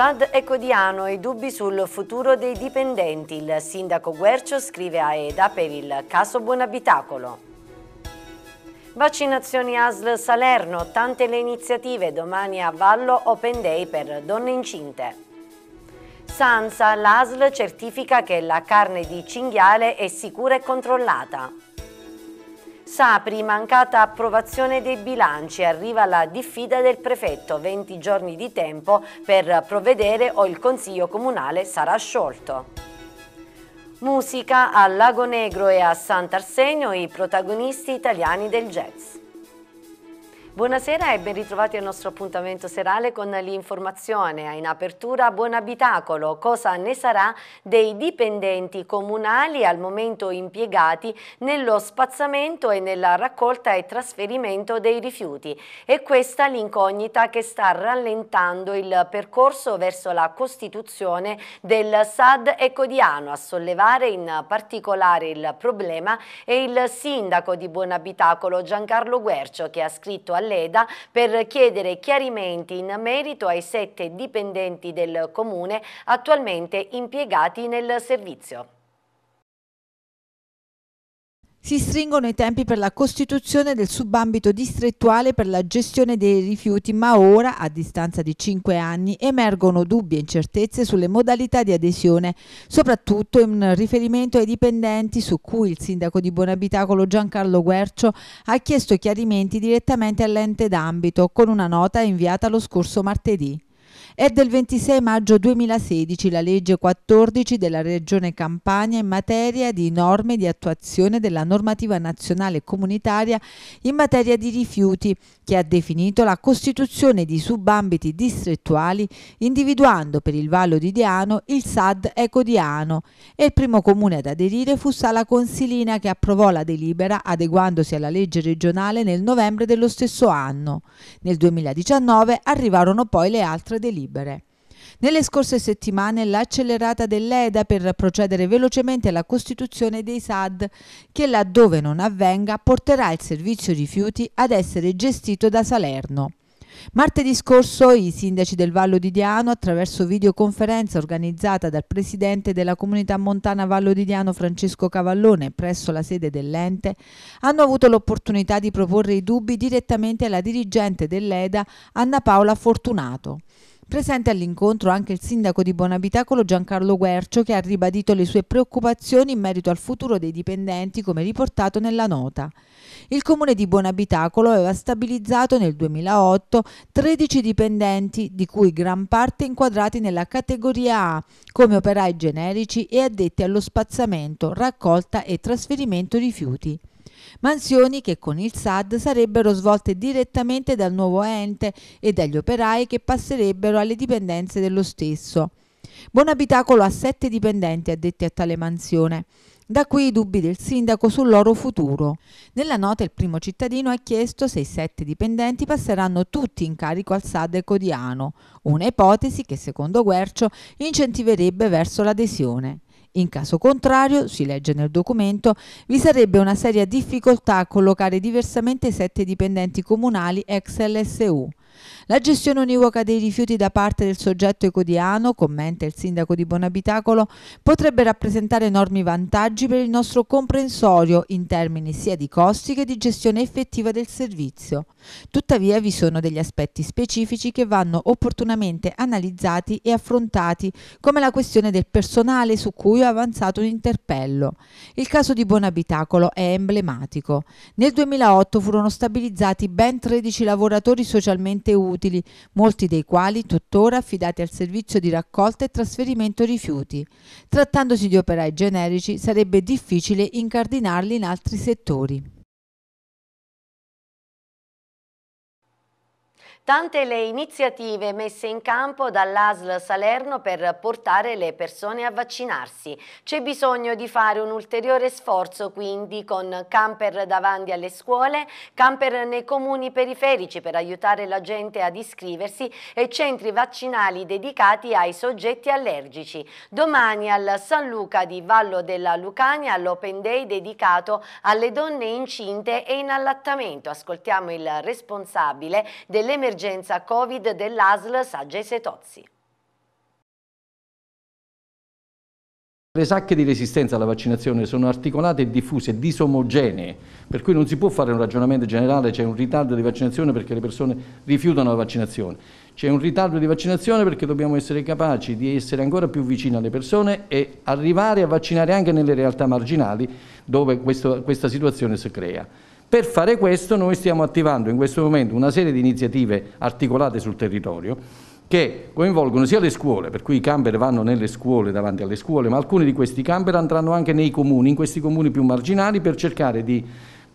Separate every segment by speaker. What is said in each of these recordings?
Speaker 1: SAD e Codiano e dubbi sul futuro dei dipendenti. Il sindaco Guercio scrive a EDA per il caso Buonabitacolo. Vaccinazioni ASL Salerno, tante le iniziative, domani a Vallo Open Day per donne incinte. Sansa, l'ASL certifica che la carne di cinghiale è sicura e controllata. Sapri, mancata approvazione dei bilanci, arriva la diffida del prefetto, 20 giorni di tempo per provvedere o il Consiglio Comunale sarà sciolto. Musica a Lago Negro e a Sant'Arsenio, i protagonisti italiani del jazz. Buonasera e ben ritrovati al nostro appuntamento serale con l'informazione. In apertura Buon Abitacolo, cosa ne sarà dei dipendenti comunali al momento impiegati nello spazzamento e nella raccolta e trasferimento dei rifiuti. E questa l'incognita che sta rallentando il percorso verso la costituzione del SAD Ecodiano. A sollevare in particolare il problema è il sindaco di Buon Abitacolo Giancarlo Guercio che ha scritto a all'EDA per chiedere chiarimenti in merito ai sette dipendenti del Comune attualmente impiegati nel servizio.
Speaker 2: Si stringono i tempi per la costituzione del subambito distrettuale per la gestione dei rifiuti, ma ora, a distanza di cinque anni, emergono dubbi e incertezze sulle modalità di adesione, soprattutto in riferimento ai dipendenti su cui il sindaco di Buonabitacolo Giancarlo Guercio ha chiesto chiarimenti direttamente all'ente d'ambito con una nota inviata lo scorso martedì. È del 26 maggio 2016 la legge 14 della Regione Campania in materia di norme di attuazione della normativa nazionale e comunitaria in materia di rifiuti, che ha definito la costituzione di subambiti distrettuali individuando per il Vallo di Diano il SAD Ecodiano. e il primo comune ad aderire fu Sala Consilina che approvò la delibera adeguandosi alla legge regionale nel novembre dello stesso anno. Nel 2019 arrivarono poi le altre delibere libere. Nelle scorse settimane l'accelerata dell'EDA per procedere velocemente alla costituzione dei SAD che laddove non avvenga porterà il servizio rifiuti ad essere gestito da Salerno. Martedì scorso i sindaci del Vallo di Diano, attraverso videoconferenza organizzata dal presidente della comunità montana Vallo di Diano Francesco Cavallone presso la sede dell'ente, hanno avuto l'opportunità di proporre i dubbi direttamente alla dirigente dell'EDA Anna Paola Fortunato. Presente all'incontro anche il sindaco di Bonabitacolo Giancarlo Guercio che ha ribadito le sue preoccupazioni in merito al futuro dei dipendenti come riportato nella nota. Il comune di Buonabitacolo aveva stabilizzato nel 2008 13 dipendenti di cui gran parte inquadrati nella categoria A come operai generici e addetti allo spazzamento, raccolta e trasferimento rifiuti mansioni che con il SAD sarebbero svolte direttamente dal nuovo ente e dagli operai che passerebbero alle dipendenze dello stesso. Buonabitacolo ha sette dipendenti addetti a tale mansione. Da qui i dubbi del sindaco sul loro futuro. Nella nota il primo cittadino ha chiesto se i sette dipendenti passeranno tutti in carico al SAD Codiano, una ipotesi che secondo Guercio incentiverebbe verso l'adesione. In caso contrario, si legge nel documento, vi sarebbe una seria difficoltà a collocare diversamente sette dipendenti comunali ex LSU. La gestione univoca dei rifiuti da parte del soggetto ecodiano, commenta il sindaco di Bonabitacolo, potrebbe rappresentare enormi vantaggi per il nostro comprensorio in termini sia di costi che di gestione effettiva del servizio. Tuttavia vi sono degli aspetti specifici che vanno opportunamente analizzati e affrontati, come la questione del personale su cui ho avanzato un interpello. Il caso di Bonabitacolo è emblematico. Nel 2008 furono stabilizzati ben 13 lavoratori socialmente utili utili, molti dei quali tuttora affidati al servizio di raccolta e trasferimento rifiuti. Trattandosi di operai generici sarebbe difficile incardinarli in altri settori.
Speaker 1: Tante le iniziative messe in campo dall'ASL Salerno per portare le persone a vaccinarsi. C'è bisogno di fare un ulteriore sforzo quindi con camper davanti alle scuole, camper nei comuni periferici per aiutare la gente ad iscriversi e centri vaccinali dedicati ai soggetti allergici. Domani al San Luca di Vallo della Lucania all'Open Day dedicato alle donne incinte e in allattamento. Ascoltiamo il responsabile dell'emergenza emergenza Covid dell'ASL Sagge Setozzi.
Speaker 3: Le sacche di resistenza alla vaccinazione sono articolate e diffuse, disomogenee, per cui non si può fare un ragionamento generale, c'è un ritardo di vaccinazione perché le persone rifiutano la vaccinazione, c'è un ritardo di vaccinazione perché dobbiamo essere capaci di essere ancora più vicini alle persone e arrivare a vaccinare anche nelle realtà marginali dove questo, questa situazione si crea. Per fare questo noi stiamo attivando in questo momento una serie di iniziative articolate sul territorio che coinvolgono sia le scuole, per cui i camper vanno nelle scuole, davanti alle scuole, ma alcuni di questi camper andranno anche nei comuni, in questi comuni più marginali, per cercare di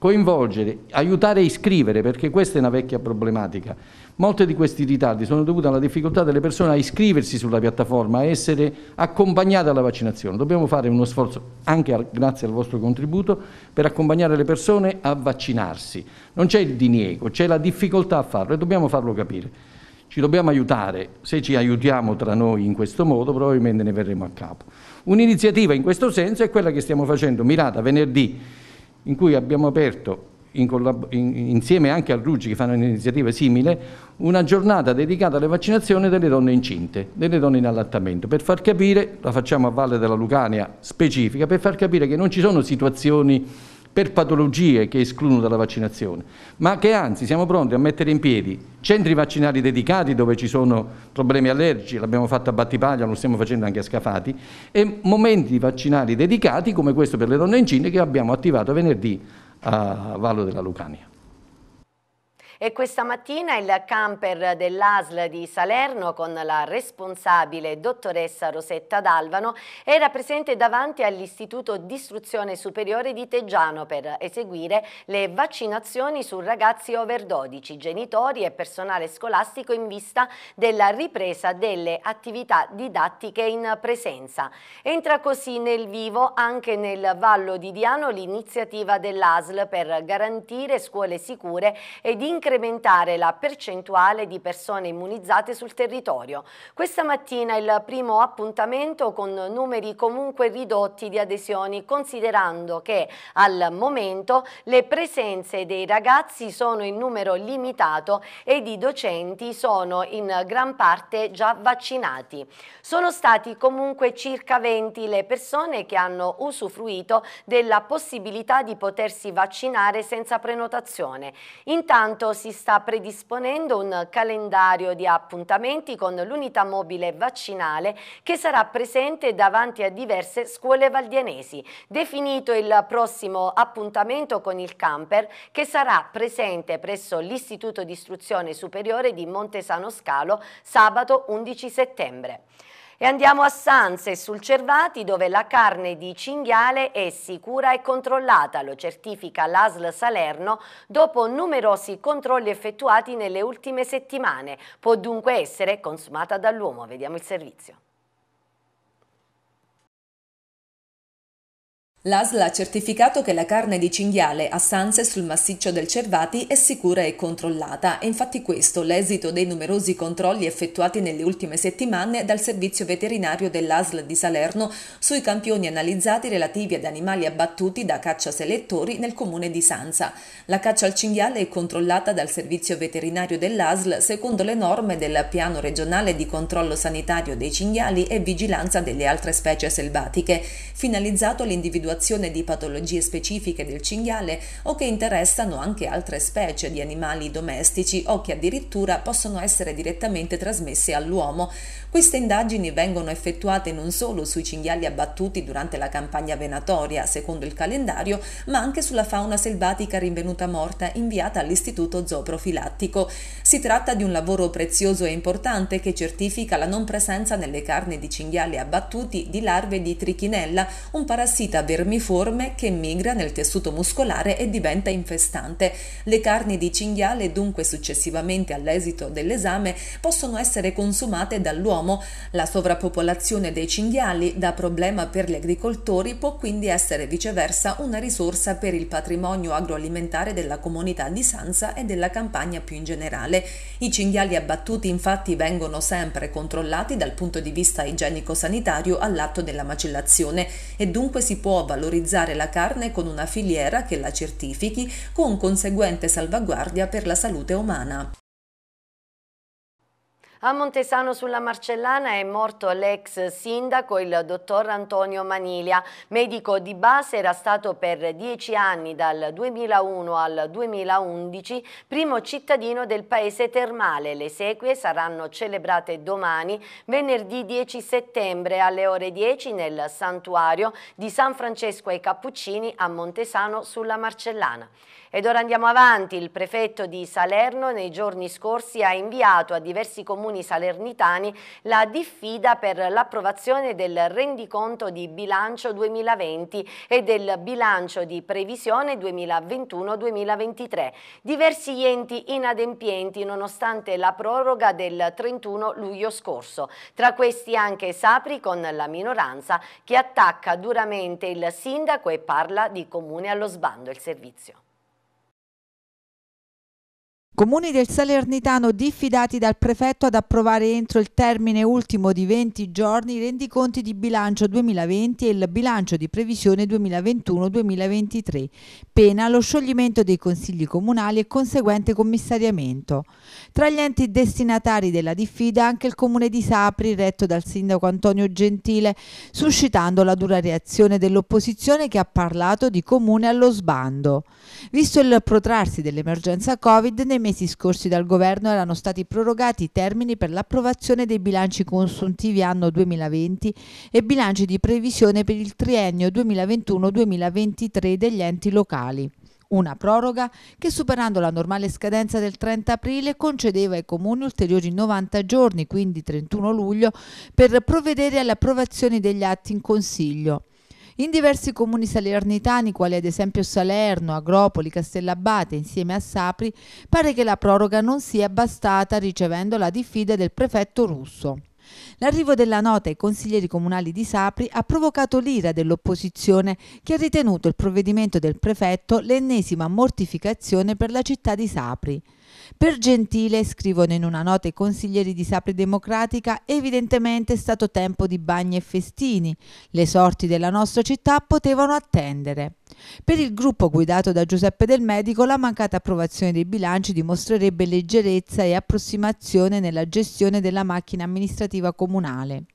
Speaker 3: coinvolgere, aiutare a iscrivere, perché questa è una vecchia problematica. Molte di questi ritardi sono dovute alla difficoltà delle persone a iscriversi sulla piattaforma, a essere accompagnate alla vaccinazione. Dobbiamo fare uno sforzo, anche al, grazie al vostro contributo, per accompagnare le persone a vaccinarsi. Non c'è il diniego, c'è la difficoltà a farlo e dobbiamo farlo capire. Ci dobbiamo aiutare, se ci aiutiamo tra noi in questo modo probabilmente ne verremo a capo. Un'iniziativa in questo senso è quella che stiamo facendo mirata venerdì in cui abbiamo aperto in in, insieme anche a Ruggi che fanno un'iniziativa simile, una giornata dedicata alle vaccinazioni delle donne incinte, delle donne in allattamento, per far capire, la facciamo a Valle della Lucania specifica, per far capire che non ci sono situazioni per patologie che escludono dalla vaccinazione, ma che anzi siamo pronti a mettere in piedi centri vaccinali dedicati dove ci sono problemi allergici, l'abbiamo fatto a Battipaglia, lo stiamo facendo anche a Scafati, e momenti vaccinali dedicati come questo per le donne incinte che abbiamo attivato venerdì a Vallo della Lucania.
Speaker 1: E questa mattina il camper dell'ASL di Salerno con la responsabile dottoressa Rosetta Dalvano era presente davanti all'Istituto di Istruzione Superiore di Teggiano per eseguire le vaccinazioni su ragazzi over 12, genitori e personale scolastico in vista della ripresa delle attività didattiche in presenza. Entra così nel vivo anche nel Vallo di Diano l'iniziativa dell'ASL per garantire scuole sicure ed incrementare incrementare la percentuale di persone immunizzate sul territorio. Questa mattina il primo appuntamento con numeri comunque ridotti di adesioni, considerando che al momento le presenze dei ragazzi sono in numero limitato ed i docenti sono in gran parte già vaccinati. Sono stati comunque circa 20 le persone che hanno usufruito della possibilità di potersi vaccinare senza prenotazione. Intanto si sta predisponendo un calendario di appuntamenti con l'unità mobile vaccinale che sarà presente davanti a diverse scuole valdianesi. Definito il prossimo appuntamento con il camper che sarà presente presso l'Istituto di Istruzione Superiore di Montesano Scalo sabato 11 settembre. E andiamo a Sanse, sul Cervati, dove la carne di cinghiale è sicura e controllata, lo certifica l'ASL Salerno dopo numerosi controlli effettuati nelle ultime settimane. Può dunque essere consumata dall'uomo. Vediamo il servizio.
Speaker 4: L'ASL ha certificato che la carne di cinghiale a Sanse sul massiccio del Cervati è sicura e controllata. È infatti questo l'esito dei numerosi controlli effettuati nelle ultime settimane dal servizio veterinario dell'ASL di Salerno sui campioni analizzati relativi ad animali abbattuti da caccia selettori nel comune di Sansa. La caccia al cinghiale è controllata dal servizio veterinario dell'ASL secondo le norme del piano regionale di controllo sanitario dei cinghiali e vigilanza delle altre specie selvatiche, finalizzato all'individuazione individuazione di patologie specifiche del cinghiale o che interessano anche altre specie di animali domestici o che addirittura possono essere direttamente trasmesse all'uomo. Queste indagini vengono effettuate non solo sui cinghiali abbattuti durante la campagna venatoria, secondo il calendario, ma anche sulla fauna selvatica rinvenuta morta inviata all'Istituto Zooprofilattico. Si tratta di un lavoro prezioso e importante che certifica la non presenza nelle carni di cinghiali abbattuti di larve di trichinella, un parassita vermelho vermiforme che migra nel tessuto muscolare e diventa infestante. Le carni di cinghiale, dunque, successivamente all'esito dell'esame, possono essere consumate dall'uomo. La sovrappopolazione dei cinghiali, da problema per gli agricoltori, può quindi essere viceversa una risorsa per il patrimonio agroalimentare della comunità di Sansa e della campagna più in generale. I cinghiali abbattuti, infatti, vengono sempre controllati dal punto di vista igienico-sanitario all'atto della macellazione e dunque si può valutare valorizzare la carne con una filiera che la certifichi con conseguente salvaguardia per la salute umana.
Speaker 1: A Montesano sulla Marcellana è morto l'ex sindaco, il dottor Antonio Maniglia. Medico di base, era stato per dieci anni, dal 2001 al 2011, primo cittadino del paese termale. Le sequie saranno celebrate domani, venerdì 10 settembre, alle ore 10 nel santuario di San Francesco ai Cappuccini a Montesano sulla Marcellana. Ed ora andiamo avanti. Il prefetto di Salerno nei giorni scorsi ha inviato a diversi comuni comuni salernitani la diffida per l'approvazione del rendiconto di bilancio 2020 e del bilancio di previsione 2021-2023. Diversi enti inadempienti nonostante la proroga del 31 luglio scorso. Tra questi anche Sapri con la minoranza che attacca duramente il sindaco e parla di comune allo sbando il servizio.
Speaker 2: Comuni del Salernitano diffidati dal prefetto ad approvare entro il termine ultimo di 20 giorni i rendiconti di bilancio 2020 e il bilancio di previsione 2021-2023, pena lo scioglimento dei consigli comunali e conseguente commissariamento. Tra gli enti destinatari della diffida anche il comune di Sapri, retto dal sindaco Antonio Gentile, suscitando la dura reazione dell'opposizione che ha parlato di comune allo sbando. Visto il protrarsi dell'emergenza Covid, ne mesi scorsi dal governo erano stati prorogati i termini per l'approvazione dei bilanci consuntivi anno 2020 e bilanci di previsione per il triennio 2021-2023 degli enti locali. Una proroga che, superando la normale scadenza del 30 aprile, concedeva ai comuni ulteriori 90 giorni, quindi 31 luglio, per provvedere alle approvazioni degli atti in Consiglio. In diversi comuni salernitani, quali ad esempio Salerno, Agropoli, Castellabate, insieme a Sapri, pare che la proroga non sia bastata ricevendo la diffida del prefetto russo. L'arrivo della nota ai consiglieri comunali di Sapri ha provocato l'ira dell'opposizione che ha ritenuto il provvedimento del prefetto l'ennesima mortificazione per la città di Sapri. Per Gentile, scrivono in una nota i consiglieri di Sapri Democratica, evidentemente è stato tempo di bagni e festini. Le sorti della nostra città potevano attendere. Per il gruppo guidato da Giuseppe Del Medico, la mancata approvazione dei bilanci dimostrerebbe leggerezza e approssimazione nella gestione della macchina amministrativa comunale.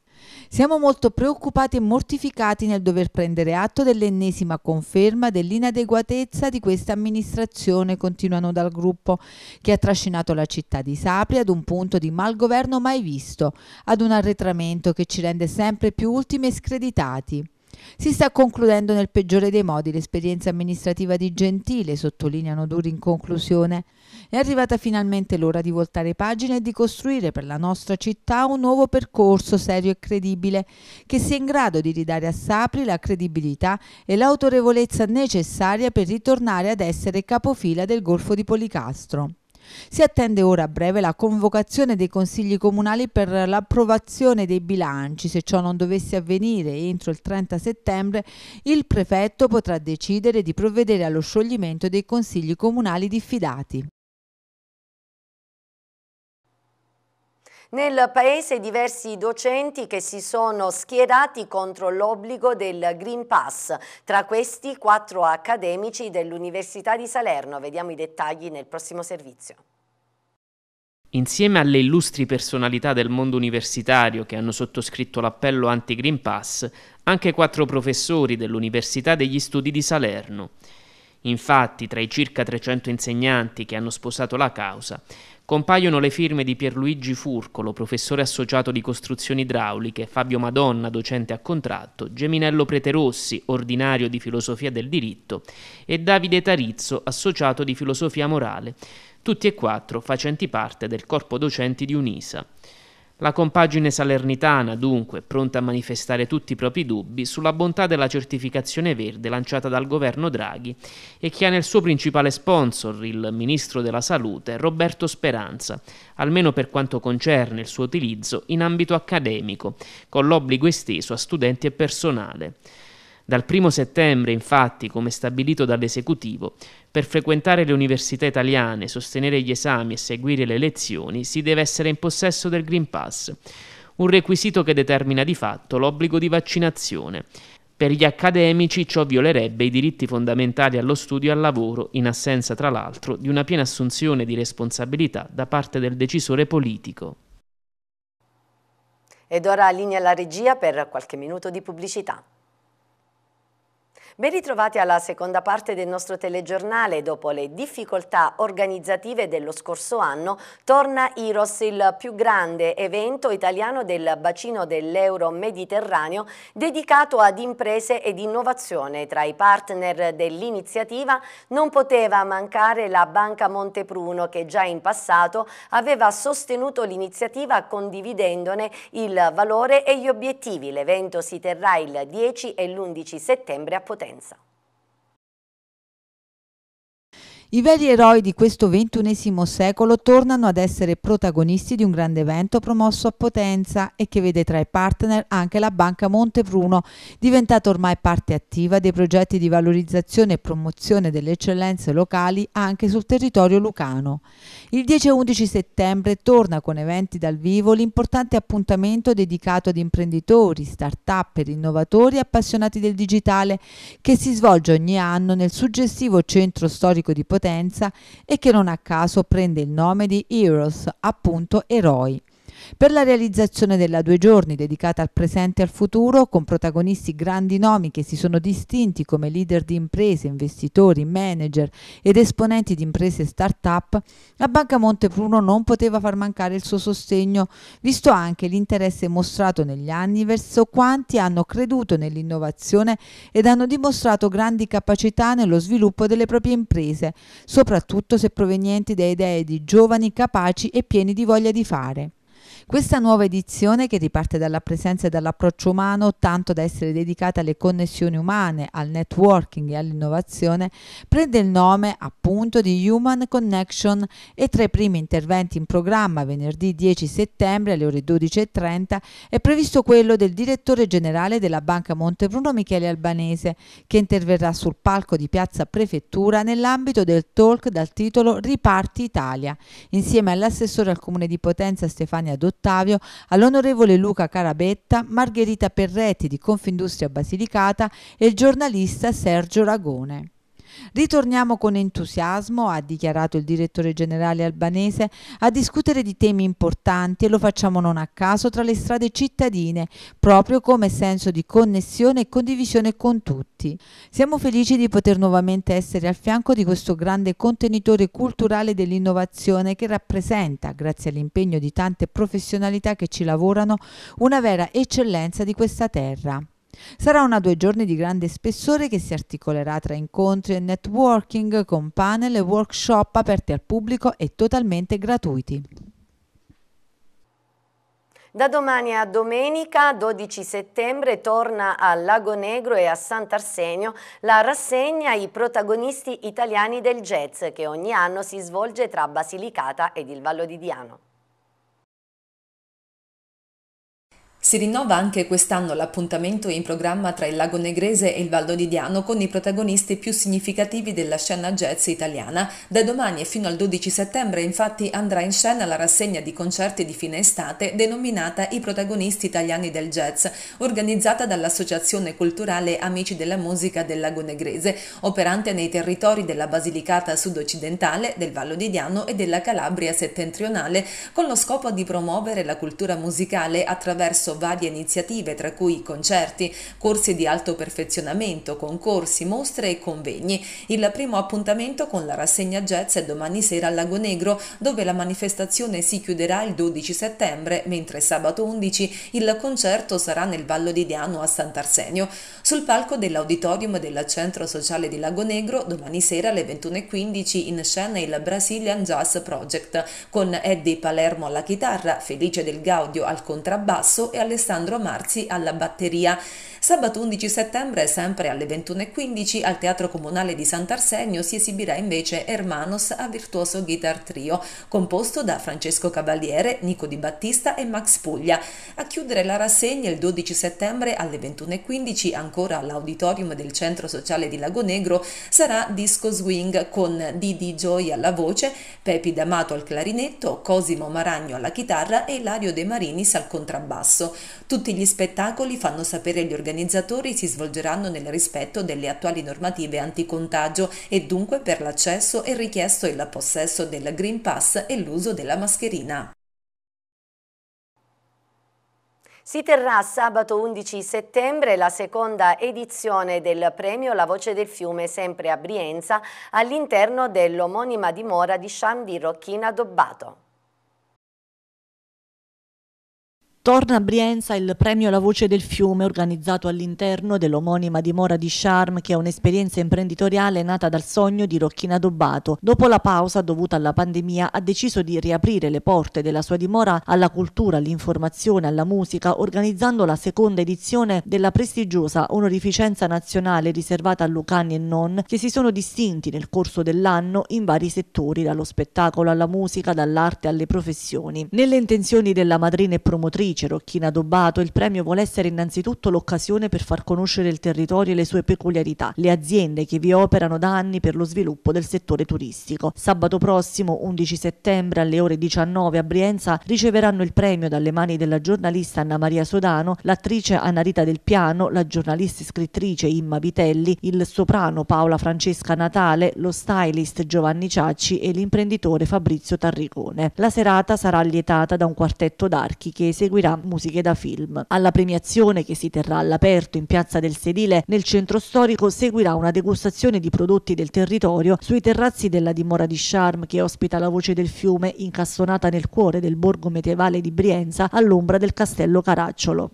Speaker 2: Siamo molto preoccupati e mortificati nel dover prendere atto dell'ennesima conferma dell'inadeguatezza di questa amministrazione, continuano dal gruppo, che ha trascinato la città di Sapri ad un punto di malgoverno mai visto, ad un arretramento che ci rende sempre più ultimi e screditati. Si sta concludendo nel peggiore dei modi l'esperienza amministrativa di Gentile, sottolineano Duri in conclusione. È arrivata finalmente l'ora di voltare pagina e di costruire per la nostra città un nuovo percorso serio e credibile, che sia in grado di ridare a Sapri la credibilità e l'autorevolezza necessaria per ritornare ad essere capofila del Golfo di Policastro. Si attende ora a breve la convocazione dei consigli comunali per l'approvazione dei bilanci. Se ciò non dovesse avvenire entro il 30 settembre, il prefetto potrà decidere di provvedere allo scioglimento dei consigli comunali diffidati.
Speaker 1: Nel Paese diversi docenti che si sono schierati contro l'obbligo del Green Pass, tra questi quattro accademici dell'Università di Salerno. Vediamo i dettagli nel prossimo servizio.
Speaker 5: Insieme alle illustri personalità del mondo universitario che hanno sottoscritto l'appello anti-Green Pass, anche quattro professori dell'Università degli Studi di Salerno. Infatti, tra i circa 300 insegnanti che hanno sposato la causa, compaiono le firme di Pierluigi Furcolo, professore associato di costruzioni idrauliche, Fabio Madonna, docente a contratto, Geminello Preterossi, ordinario di filosofia del diritto, e Davide Tarizzo, associato di filosofia morale, tutti e quattro facenti parte del corpo docenti di Unisa. La compagine salernitana, dunque, pronta a manifestare tutti i propri dubbi sulla bontà della certificazione verde lanciata dal governo Draghi e che ha nel suo principale sponsor, il ministro della Salute, Roberto Speranza, almeno per quanto concerne il suo utilizzo in ambito accademico, con l'obbligo esteso a studenti e personale. Dal 1 settembre, infatti, come stabilito dall'esecutivo, per frequentare le università italiane, sostenere gli esami e seguire le lezioni si deve essere in possesso del Green Pass, un requisito che determina di fatto l'obbligo di vaccinazione. Per gli accademici ciò violerebbe i diritti fondamentali allo studio e al lavoro, in assenza tra l'altro di una piena assunzione di responsabilità da parte del decisore politico.
Speaker 1: Ed ora linea alla regia per qualche minuto di pubblicità. Ben ritrovati alla seconda parte del nostro telegiornale. Dopo le difficoltà organizzative dello scorso anno, torna IROS, il più grande evento italiano del bacino dell'euro-mediterraneo dedicato ad imprese ed innovazione. Tra i partner dell'iniziativa non poteva mancare la Banca Montepruno che già in passato aveva sostenuto l'iniziativa condividendone il valore e gli obiettivi. L'evento si terrà il 10 e l'11 settembre a Potenza. influenza.
Speaker 2: I veri eroi di questo ventunesimo secolo tornano ad essere protagonisti di un grande evento promosso a Potenza e che vede tra i partner anche la Banca Montebruno, diventata ormai parte attiva dei progetti di valorizzazione e promozione delle eccellenze locali anche sul territorio lucano. Il 10 e 11 settembre torna con eventi dal vivo l'importante appuntamento dedicato ad imprenditori, start-up, innovatori e appassionati del digitale che si svolge ogni anno nel suggestivo centro storico di Potenza potenza e che non a caso prende il nome di Heroes, appunto eroi. Per la realizzazione della due giorni dedicata al presente e al futuro, con protagonisti grandi nomi che si sono distinti come leader di imprese, investitori, manager ed esponenti di imprese e start-up, la Banca Montepruno non poteva far mancare il suo sostegno, visto anche l'interesse mostrato negli anni verso quanti hanno creduto nell'innovazione ed hanno dimostrato grandi capacità nello sviluppo delle proprie imprese, soprattutto se provenienti da idee di giovani capaci e pieni di voglia di fare. Questa nuova edizione, che riparte dalla presenza e dall'approccio umano, tanto da essere dedicata alle connessioni umane, al networking e all'innovazione, prende il nome appunto di Human Connection e tra i primi interventi in programma venerdì 10 settembre alle ore 12.30 è previsto quello del direttore generale della Banca Montebruno Michele Albanese, che interverrà sul palco di Piazza Prefettura nell'ambito del talk dal titolo Riparti Italia, insieme all'assessore al Comune di Potenza Stefania Dottore Ottavio, all'onorevole Luca Carabetta, Margherita Perretti di Confindustria Basilicata e il giornalista Sergio Ragone. Ritorniamo con entusiasmo, ha dichiarato il direttore generale albanese, a discutere di temi importanti e lo facciamo non a caso tra le strade cittadine, proprio come senso di connessione e condivisione con tutti. Siamo felici di poter nuovamente essere al fianco di questo grande contenitore culturale dell'innovazione che rappresenta, grazie all'impegno di tante professionalità che ci lavorano, una vera eccellenza di questa terra. Sarà una due giorni di grande spessore che si articolerà tra incontri e networking con panel e workshop aperti al pubblico e totalmente gratuiti.
Speaker 1: Da domani a domenica 12 settembre torna a Lago Negro e a Sant'Arsenio la rassegna I protagonisti italiani del jazz che ogni anno si svolge tra Basilicata ed il Vallo di Diano.
Speaker 4: Si rinnova anche quest'anno l'appuntamento in programma tra il Lago Negrese e il di Diano con i protagonisti più significativi della scena jazz italiana. Da domani e fino al 12 settembre infatti andrà in scena la rassegna di concerti di fine estate denominata I protagonisti italiani del jazz, organizzata dall'Associazione Culturale Amici della Musica del Lago Negrese, operante nei territori della Basilicata sud-occidentale, del Vallo di Diano e della Calabria settentrionale, con lo scopo di promuovere la cultura musicale attraverso attraverso varie iniziative tra cui concerti, corsi di alto perfezionamento, concorsi, mostre e convegni. Il primo appuntamento con la rassegna jazz è domani sera a Lago Negro dove la manifestazione si chiuderà il 12 settembre mentre sabato 11 il concerto sarà nel Vallo di Diano a Sant'Arsenio. Sul palco dell'auditorium del Centro Sociale di Lago Negro domani sera alle 21.15 in scena il Brazilian Jazz Project con Eddie Palermo alla chitarra, Felice Del Gaudio al contrabbasso e Alessandro Marzi alla batteria. Sabato 11 settembre, sempre alle 21.15, al Teatro Comunale di Sant'Arsenio si esibirà invece Hermanos a virtuoso guitar trio, composto da Francesco Cavaliere, Nico Di Battista e Max Puglia. A chiudere la rassegna il 12 settembre alle 21.15, ancora all'auditorium del Centro Sociale di Lagonegro, sarà Disco Swing con Didi Joy alla voce, Pepi D'Amato al clarinetto, Cosimo Maragno alla chitarra e Ilario De Marinis al contrabbasso. Tutti gli spettacoli, fanno sapere gli organizzatori, si svolgeranno nel rispetto delle attuali normative anticontagio e dunque per l'accesso è richiesto il possesso del Green Pass e l'uso della mascherina.
Speaker 1: Si terrà sabato 11 settembre la seconda edizione del premio La Voce del Fiume, sempre a Brienza, all'interno dell'omonima dimora di Sciam di Rocchina Dobbato.
Speaker 6: Torna a Brienza il premio La Voce del Fiume organizzato all'interno dell'omonima dimora di Charm che è un'esperienza imprenditoriale nata dal sogno di Rocchina Dobbato. Dopo la pausa dovuta alla pandemia ha deciso di riaprire le porte della sua dimora alla cultura, all'informazione, alla musica organizzando la seconda edizione della prestigiosa onorificenza nazionale riservata a Lucani e non che si sono distinti nel corso dell'anno in vari settori dallo spettacolo alla musica, dall'arte alle professioni. Nelle intenzioni della madrina e promotrice Cicero, China Dobato, il premio vuole essere innanzitutto l'occasione per far conoscere il territorio e le sue peculiarità, le aziende che vi operano da anni per lo sviluppo del settore turistico. Sabato prossimo, 11 settembre, alle ore 19 a Brienza, riceveranno il premio dalle mani della giornalista Anna Maria Sodano, l'attrice Anarita Del Piano, la giornalista e scrittrice Imma Vitelli, il soprano Paola Francesca Natale, lo stylist Giovanni Ciacci e l'imprenditore Fabrizio Tarricone. La serata sarà allietata da un quartetto d'archi che eseguirà eseguirà musiche da film. Alla premiazione che si terrà all'aperto in Piazza del Sedile nel centro storico seguirà una degustazione di prodotti del territorio sui terrazzi della dimora di Charme che ospita la voce del fiume incastonata nel cuore del borgo medievale di Brienza all'ombra del castello Caracciolo.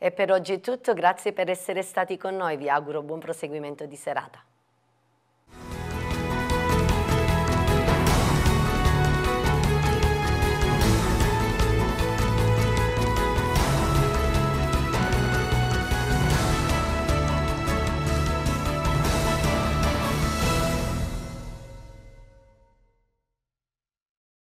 Speaker 1: E per oggi è tutto, grazie per essere stati con noi, vi auguro buon proseguimento di serata.